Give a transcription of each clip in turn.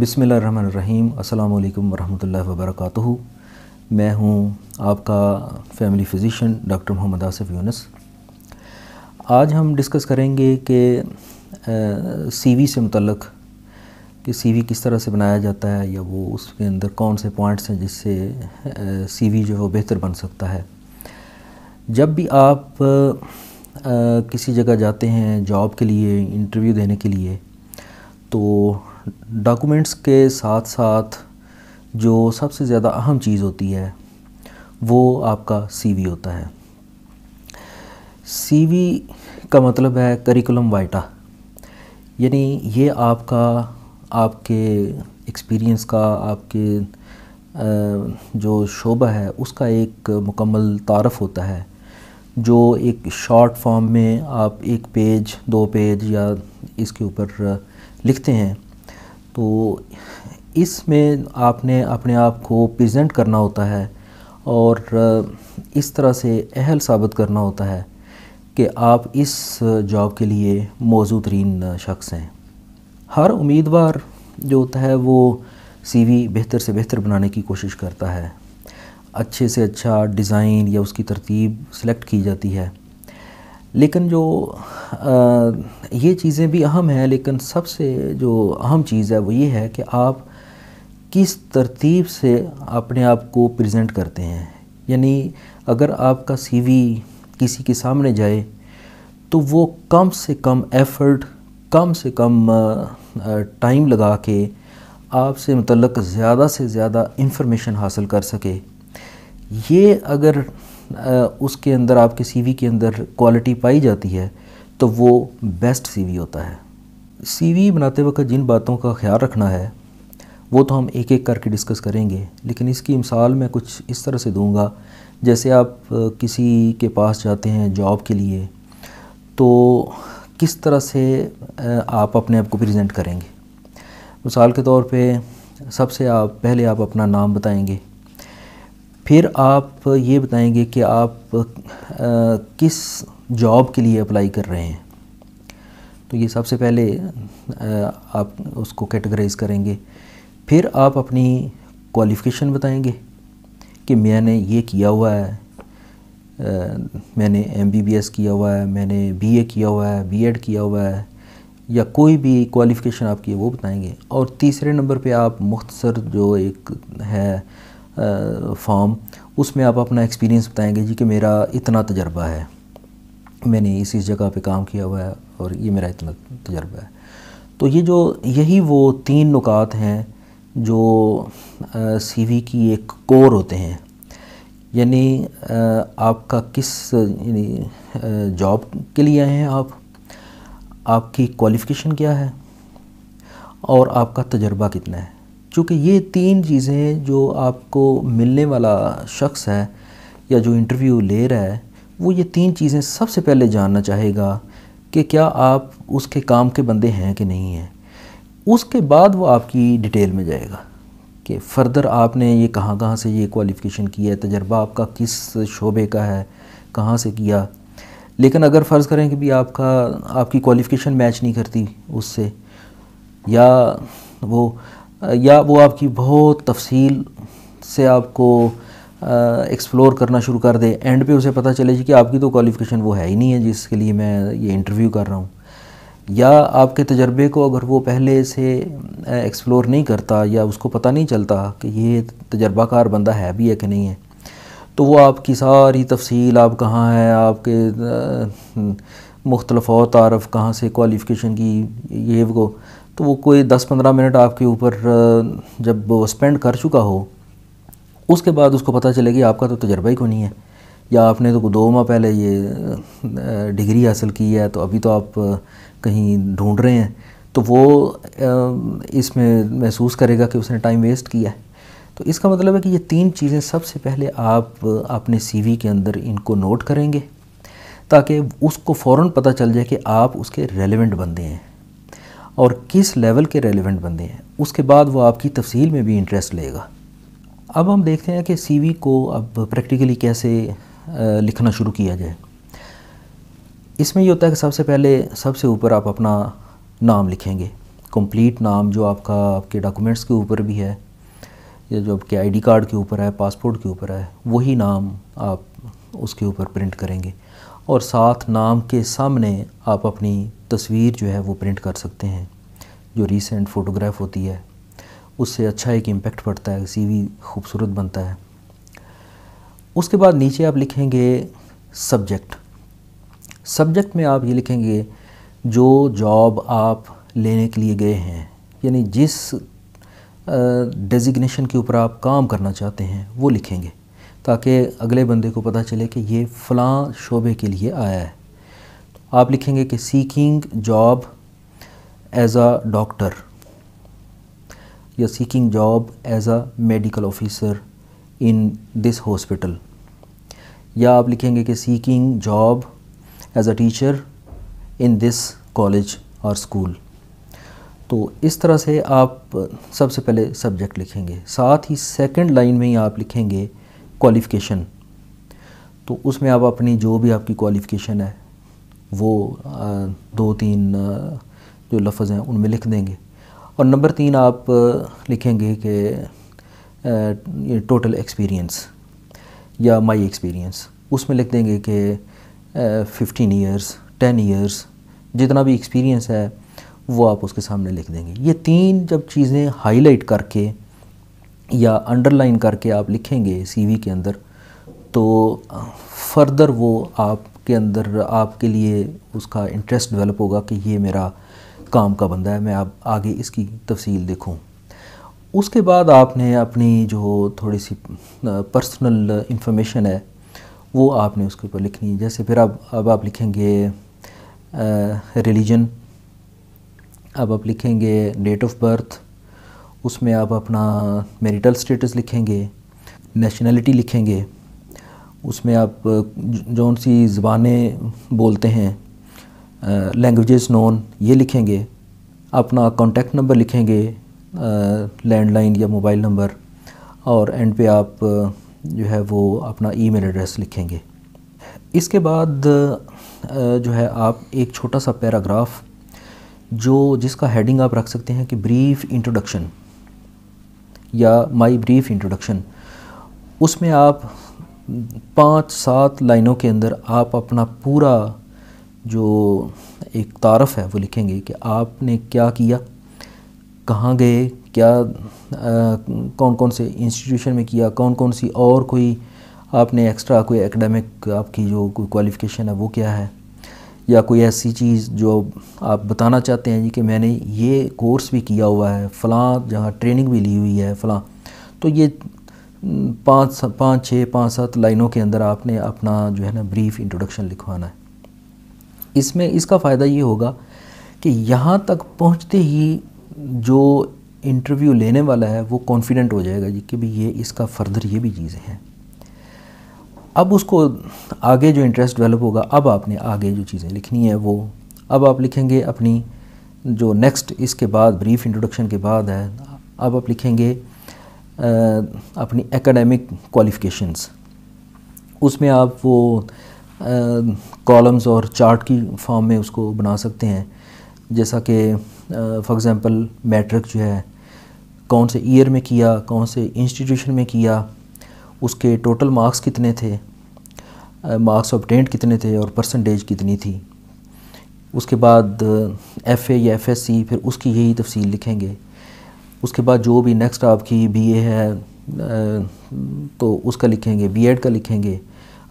बिसमिल्ल रहीम अस्सलाम वालेकुम वरहमतुल्लाहि मैं हूं आपका family physician doctor Mohammad Asaf Younus आज हम डिस्कस करेंगे कि सीवी से मुतलक कि सीवी किस तरह से बनाया जाता है या वो उसके अंदर कौन से पॉइंट्स हैं जिससे सीवी जो है वो बेहतर बन सकता है जब भी आप आ, किसी जगह जाते हैं जॉब के लिए इंटरव्यू देने के लिए तो डॉक्यूमेंट्स के साथ साथ जो सबसे ज़्यादा अहम चीज़ होती है वो आपका सीवी होता है सीवी का मतलब है करिकुलम वाइटा यानी ये आपका आपके एक्सपीरियंस का आपके जो शोबा है उसका एक मुकम्मल तारफ़ होता है जो एक शॉर्ट फॉर्म में आप एक पेज दो पेज या इसके ऊपर लिखते हैं तो इसमें आपने अपने आप को प्रेजेंट करना होता है और इस तरह से अहल साबित करना होता है कि आप इस जॉब के लिए मौजू तरीन शख्स हैं हर उम्मीदवार जो होता है वो सीवी बेहतर से बेहतर बनाने की कोशिश करता है अच्छे से अच्छा डिज़ाइन या उसकी तरतीब सेलेक्ट की जाती है लेकिन जो आ, ये चीज़ें भी अहम हैं लेकिन सबसे जो अहम चीज़ है वो ये है कि आप किस तरतीब से अपने आप को प्रेजेंट करते हैं यानी अगर आपका सीवी किसी के सामने जाए तो वो कम से कम एफर्ट कम से कम टाइम लगा के आपसे मतलब ज़्यादा से ज़्यादा इंफॉर्मेशन हासिल कर सके ये अगर उसके अंदर आपके सीवी के अंदर क्वालिटी पाई जाती है तो वो बेस्ट सीवी होता है सीवी बनाते वक्त जिन बातों का ख्याल रखना है वो तो हम एक एक करके डिस्कस करेंगे लेकिन इसकी मिसाल मैं कुछ इस तरह से दूंगा जैसे आप किसी के पास जाते हैं जॉब के लिए तो किस तरह से आप अपने आप को प्रेजेंट करेंगे मिसाल के तौर पे सबसे आप पहले आप अपना नाम बताएंगे फिर आप ये बताएंगे कि आप आ, किस जॉब के लिए अप्लाई कर रहे हैं तो ये सबसे पहले आ, आप उसको कैटेगराइज करेंगे फिर आप अपनी क्वालिफ़िकेशन बताएंगे कि मैंने ये किया हुआ है आ, मैंने एमबीबीएस किया हुआ है मैंने बीए किया हुआ है बीएड किया हुआ है या कोई भी क्वालिफ़िकेशन आपकी है वो बताएंगे और तीसरे नंबर पे आप मुख्तसर जो एक है फॉर्म उसमें आप अपना एक्सपीरियंस बताएंगे जी कि मेरा इतना तजर्बा है मैंने इस इस जगह पे काम किया हुआ है और ये मेरा इतना तजर्बा है तो ये जो यही वो तीन नुकात हैं जो सीवी की एक कोर होते हैं यानी आपका किस यानी जॉब के लिए आए हैं आप आपकी क्वालिफ़िकेशन क्या है और आपका तजर्बा कितना है चूँकि ये तीन चीज़ें जो आपको मिलने वाला शख्स है या जो इंटरव्यू ले रहा है वो ये तीन चीज़ें सबसे पहले जानना चाहेगा कि क्या आप उसके काम के बंदे हैं कि नहीं हैं उसके बाद वो आपकी डिटेल में जाएगा कि फ़र्दर आपने ये कहाँ कहाँ से ये क्वालिफ़िकेशन किया है तजर्बा आपका किस शोबे का है कहाँ से किया लेकिन अगर फ़र्ज़ करें कि भी आपका आपकी क्वालिफ़िकेशन मैच नहीं करती उससे या वो या वो आपकी बहुत तफसील से आपको एक्सप्लोर करना शुरू कर दे एंड पे उसे पता चले कि आपकी तो क्वालिफ़िकेशन वो है ही नहीं है जिसके लिए मैं ये इंटरव्यू कर रहा हूँ या आपके तजर्बे को अगर वो पहले से एक्सप्लोर नहीं करता या उसको पता नहीं चलता कि ये तजर्बाकार बंदा है भी है कि नहीं है तो वो आपकी सारी तफसील आप कहाँ हैं आपके मुख्तलफ़ तारफ़ कहाँ से क्वालिफ़िकेशन की ये वो तो वो कोई 10-15 मिनट आपके ऊपर जब वो स्पेंड कर चुका हो उसके बाद उसको पता चले कि आपका तो तजर्बा ही को नहीं है या आपने तो दो माह पहले ये डिग्री हासिल की है तो अभी तो आप कहीं ढूंढ रहे हैं तो वो इसमें महसूस करेगा कि उसने टाइम वेस्ट किया है तो इसका मतलब है कि ये तीन चीज़ें सबसे पहले आप अपने सीवी के अंदर इनको नोट करेंगे ताकि उसको फ़ौर पता चल जाए कि आप उसके रेलिवेंट बंदे हैं और किस लेवल के रेलिवेंट बंदे हैं उसके बाद वो आपकी तफसील में भी इंटरेस्ट लेगा अब हम देखते हैं कि सी को अब प्रैक्टिकली कैसे लिखना शुरू किया जाए इसमें ये होता है कि सबसे पहले सबसे ऊपर आप अपना नाम लिखेंगे कंप्लीट नाम जो आपका आपके डॉक्यूमेंट्स के ऊपर भी है या जो आपके आईडी कार्ड के ऊपर है पासपोर्ट के ऊपर है वही नाम आप उसके ऊपर प्रिंट करेंगे और साथ नाम के सामने आप अपनी तस्वीर जो है वो प्रिंट कर सकते हैं जो रीसेंट फ़ोटोग्राफ होती है उससे अच्छा एक इम्पेक्ट पड़ता है सी वी खूबसूरत बनता है उसके बाद नीचे आप लिखेंगे सब्जेक्ट सब्जेक्ट में आप ये लिखेंगे जो जॉब आप लेने के लिए गए हैं यानी जिस डेजिग्नेशन के ऊपर आप काम करना चाहते हैं वो लिखेंगे ताकि अगले बंदे को पता चले कि ये फ़लाँ शोबे के लिए आया है आप लिखेंगे कि seeking job as a doctor या seeking job as a medical officer in this hospital या आप लिखेंगे कि seeking job as a teacher in this college और स्कूल तो इस तरह से आप सबसे पहले सब्जेक्ट लिखेंगे साथ ही सेकंड लाइन में ही आप लिखेंगे क्वालिफ़िकेशन तो उसमें आप अपनी जो भी आपकी क्वालिफ़िकेशन है वो दो तीन जो लफ्ज़ हैं उनमें लिख देंगे और नंबर तीन आप लिखेंगे कि टोटल एक्सपीरियंस या माय एक्सपीरियंस उसमें लिख देंगे कि फ़िफ्टीन इयर्स टेन इयर्स जितना भी एक्सपीरियंस है वो आप उसके सामने लिख देंगे ये तीन जब चीज़ें हाईलाइट करके या अंडरलाइन करके आप लिखेंगे सीवी के अंदर तो फर्दर वो आप के अंदर आपके लिए उसका इंटरेस्ट डेवलप होगा कि ये मेरा काम का बंदा है मैं आप आगे इसकी तफसील देखूँ उसके बाद आपने अपनी जो थोड़ी सी पर्सनल इंफॉर्मेशन है वो आपने उसके ऊपर लिखनी है जैसे फिर आप अब आप लिखेंगे रिलीजन अब आप लिखेंगे डेट ऑफ बर्थ उसमें आप अपना मैरिटल स्टेटस लिखेंगे नेशनलिटी लिखेंगे उसमें आप जौन सी ज़बानें बोलते हैं लैंग्वेजेस नॉन ये लिखेंगे अपना कॉन्टेक्ट नंबर लिखेंगे लैंडलाइन या मोबाइल नंबर और एंड पे आप जो है वो अपना ईमेल एड्रेस लिखेंगे इसके बाद जो है आप एक छोटा सा पैराग्राफ जो जिसका हेडिंग आप रख सकते हैं कि ब्रीफ इंट्रोडक्शन या माय ब्रीफ इंट्रोडक्शन उसमें आप पाँच सात लाइनों के अंदर आप अपना पूरा जो एक तारफ़ है वो लिखेंगे कि आपने क्या किया कहाँ गए क्या आ, कौन कौन से इंस्टीट्यूशन में किया कौन कौन सी और कोई आपने एक्स्ट्रा कोई एकेडमिक आपकी जो कोई क्वालिफ़िकेशन है वो क्या है या कोई ऐसी चीज़ जो आप बताना चाहते हैं जी कि मैंने ये कोर्स भी किया हुआ है फ़लाँ जहाँ ट्रेनिंग भी ली हुई है फ़लाँ तो ये पाँच पाँच छः पाँच सात लाइनों के अंदर आपने अपना जो है ना ब्रीफ इंट्रोडक्शन लिखवाना है इसमें इसका फ़ायदा ये होगा कि यहाँ तक पहुँचते ही जो इंटरव्यू लेने वाला है वो कॉन्फिडेंट हो जाएगा जी कि भी ये इसका फर्दर ये भी चीज़ें हैं अब उसको आगे जो इंटरेस्ट डेवलप होगा अब आपने आगे जो चीज़ें लिखनी है वो अब आप लिखेंगे अपनी जो नेक्स्ट इसके बाद ब्रीफ इंट्रोडक्शन के बाद है अब आप लिखेंगे अपनी एकेडमिक क्वालिफिकेशंस उसमें आप वो कॉलम्स और चार्ट की फॉर्म में उसको बना सकते हैं जैसा कि फॉर एग्ज़ाम्पल मैट्रिक जो है कौन से ईयर में किया कौन से इंस्टीट्यूशन में किया उसके टोटल मार्क्स कितने थे मार्क्स ऑबटेंट कितने थे और परसेंटेज कितनी थी उसके बाद एफ़ ए या एफ एस सी फिर उसकी यही तफसील लिखेंगे उसके बाद जो भी नेक्स्ट आपकी ए है तो उसका लिखेंगे एड का लिखेंगे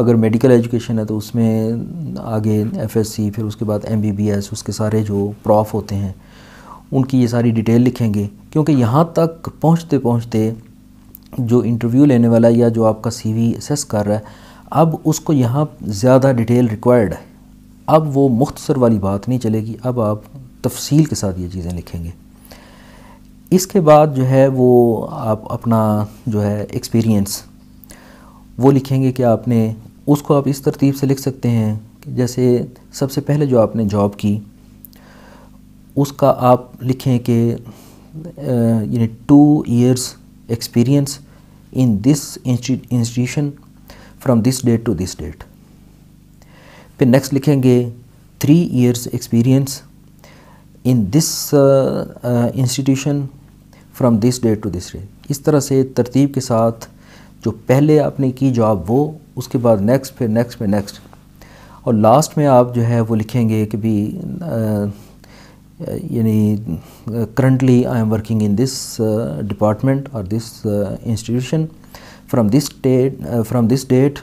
अगर मेडिकल एजुकेशन है तो उसमें आगे एफएससी फिर उसके बाद एमबीबीएस उसके सारे जो प्रॉफ होते हैं उनकी ये सारी डिटेल लिखेंगे क्योंकि यहाँ तक पहुँचते पहुँचते जो इंटरव्यू लेने वाला या जो आपका सीवी असेस कर रहा है अब उसको यहाँ ज़्यादा डिटेल रिक्वायर्ड है अब वो मुख्तसर वाली बात नहीं चलेगी अब आप तफसील के साथ ये चीज़ें लिखेंगे इसके बाद जो है वो आप अपना जो है एक्सपीरियंस वो लिखेंगे कि आपने उसको आप इस तरतीब से लिख सकते हैं कि जैसे सबसे पहले जो आपने जॉब की उसका आप लिखें कि यानी two years experience in this institution from this date to this date फिर नेक्स्ट लिखेंगे three years experience in this institution from this date to this day इस तरह से तरतीब के साथ जो पहले आपने की जॉब वो उसके बाद नेक्स्ट फिर नेक्स्ट फिर नेक्स्ट और लास्ट में आप जो है वो लिखेंगे कि भी यानी currently I am working in this department और this institution from this date from this date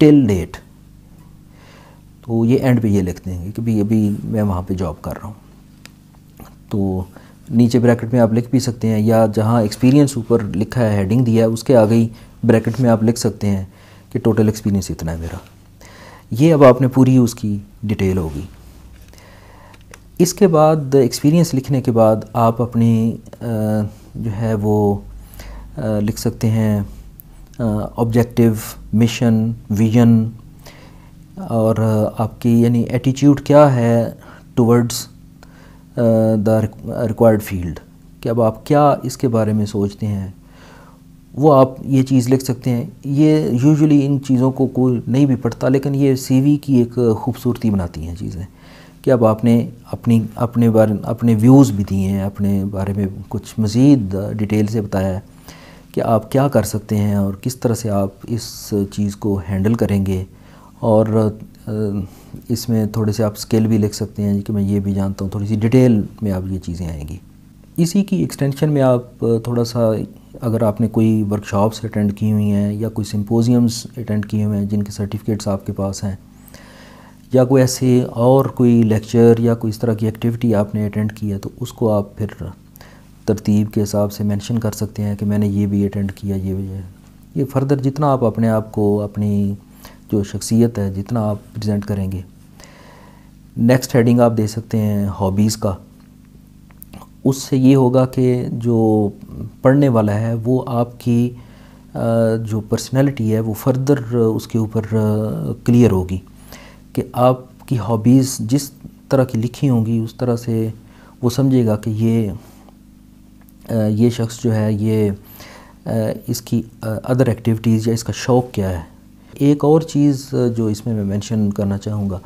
till date तो ये एंड पे ये लिख देंगे कि भाई अभी मैं वहाँ पे जॉब कर रहा हूँ तो नीचे ब्रैकेट में आप लिख भी सकते हैं या जहाँ एक्सपीरियंस ऊपर लिखा है हेडिंग दिया है उसके आगे ही ब्रैकेट में आप लिख सकते हैं कि टोटल एक्सपीरियंस इतना है मेरा ये अब आपने पूरी उसकी डिटेल होगी इसके बाद एक्सपीरियंस लिखने के बाद आप अपनी जो है वो लिख सकते हैं ऑब्जेक्टिव मिशन विजन और आपकी यानी एटीट्यूड क्या है टुवर्ड्स द रिक्वायर्ड फील्ड कि अब आप क्या इसके बारे में सोचते हैं वो आप ये चीज़ लिख सकते हैं ये यूजुअली इन चीज़ों को कोई नहीं भी पढ़ता लेकिन ये सीवी की एक खूबसूरती बनाती हैं चीज़ें कि अब आपने अपनी अपने बारे अपने व्यूज़ भी दिए हैं अपने बारे में कुछ मज़ीद डिटेल से बताया है कि आप क्या कर सकते हैं और किस तरह से आप इस चीज़ को हैंडल करेंगे और इसमें थोड़े से आप स्केल भी लिख सकते हैं कि मैं ये भी जानता हूँ थोड़ी सी डिटेल में आप ये चीज़ें आएंगी इसी की एक्सटेंशन में आप थोड़ा सा अगर आपने कोई वर्कशॉप्स अटेंड की हुई हैं या कोई सिम्पोजियम्स अटेंड किए हुए हैं जिनके सर्टिफिकेट्स आपके पास हैं या कोई ऐसे और कोई लेक्चर या कोई इस तरह की एक्टिविटी आपने अटेंड की है तो उसको आप फिर तरतीब के हिसाब से मेंशन कर सकते हैं कि मैंने ये भी अटेंड किया ये भी ये फर्दर जितना आप अपने आप को अपनी जो शख्सियत है जितना आप प्रेजेंट करेंगे नेक्स्ट हेडिंग आप दे सकते हैं हॉबीज़ का उससे ये होगा कि जो पढ़ने वाला है वो आपकी जो पर्सनैलिटी है वो फर्दर उसके ऊपर क्लियर होगी कि आपकी हॉबीज़ जिस तरह की लिखी होंगी उस तरह से वो समझेगा कि ये ये शख्स जो है ये इसकी अदर एक्टिविटीज़ या इसका शौक़ क्या है एक और चीज़ जो इसमें मैं मेंशन करना चाहूँगा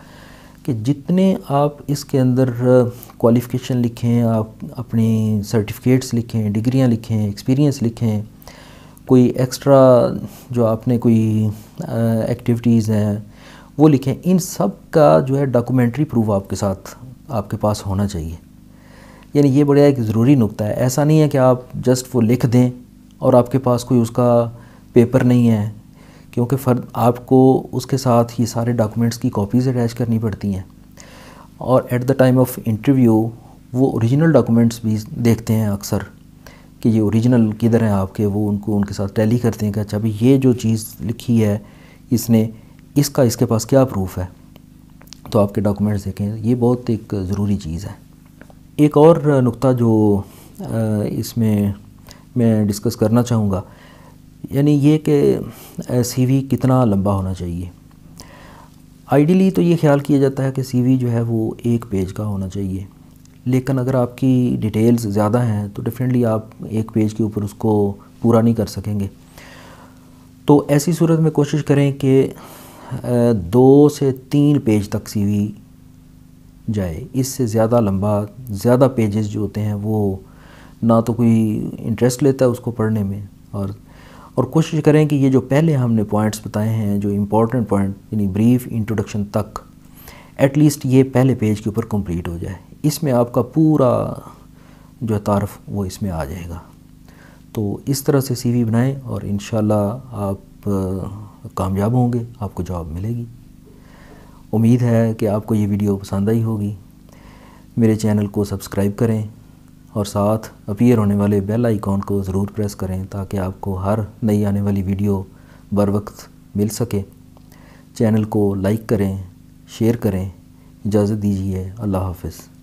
कि जितने आप इसके अंदर क्वालिफ़िकेशन लिखें आप अपनी सर्टिफिकेट्स लिखें डिग्रियां लिखें एक्सपीरियंस लिखें कोई एक्स्ट्रा जो आपने कोई एक्टिविटीज़ हैं वो लिखें इन सब का जो है डॉक्यूमेंट्री प्रूफ आपके साथ आपके पास होना चाहिए यानी ये बड़ा एक ज़रूरी नुकता है ऐसा नहीं है कि आप जस्ट वो लिख दें और आपके पास कोई उसका पेपर नहीं है क्योंकि फ़र्द आपको उसके साथ ये सारे डॉक्यूमेंट्स की कॉपीज़ अटैच करनी पड़ती हैं और at the time of interview वो ओरिजिनल डॉक्यूमेंट्स भी देखते हैं अक्सर कि ये ओरिजिनल किधर हैं आपके वो उनको उनके साथ टैली करते हैं कि अच्छा भाई ये जो चीज़ लिखी है इसने इसका इसके पास क्या प्रूफ है तो आपके डॉक्यूमेंट्स देखें ये बहुत एक ज़रूरी चीज़ है एक और नुक्ता जो इसमें मैं डिस्कस करना चाहूँगा यानी ये कि सीवी कितना लंबा होना चाहिए आइडियली तो ये ख्याल किया जाता है कि सीवी जो है वो एक पेज का होना चाहिए लेकिन अगर आपकी डिटेल्स ज़्यादा हैं तो डेफिनेटली आप एक पेज के ऊपर उसको पूरा नहीं कर सकेंगे तो ऐसी सूरत में कोशिश करें कि दो से तीन पेज तक सीवी जाए इससे ज़्यादा लंबा ज़्यादा पेजेस जो होते हैं वो ना तो कोई इंटरेस्ट लेता है उसको पढ़ने में और और कोशिश करें कि ये जो पहले हमने पॉइंट्स बताए हैं जो इम्पोर्टेंट पॉइंट यानी ब्रीफ इंट्रोडक्शन तक एटलीस्ट ये पहले पेज के ऊपर कंप्लीट हो जाए इसमें आपका पूरा जो तारफ़ वो इसमें आ जाएगा तो इस तरह से वी बनाएं और इन आप कामयाब होंगे आपको जॉब मिलेगी उम्मीद है कि आपको ये वीडियो पसंद आई होगी मेरे चैनल को सब्सक्राइब करें और साथ अपीयर होने वाले बेल आइकॉन को ज़रूर प्रेस करें ताकि आपको हर नई आने वाली वीडियो बर वक्त मिल सके चैनल को लाइक करें शेयर करें इजाज़त दीजिए अल्लाह हाफिज़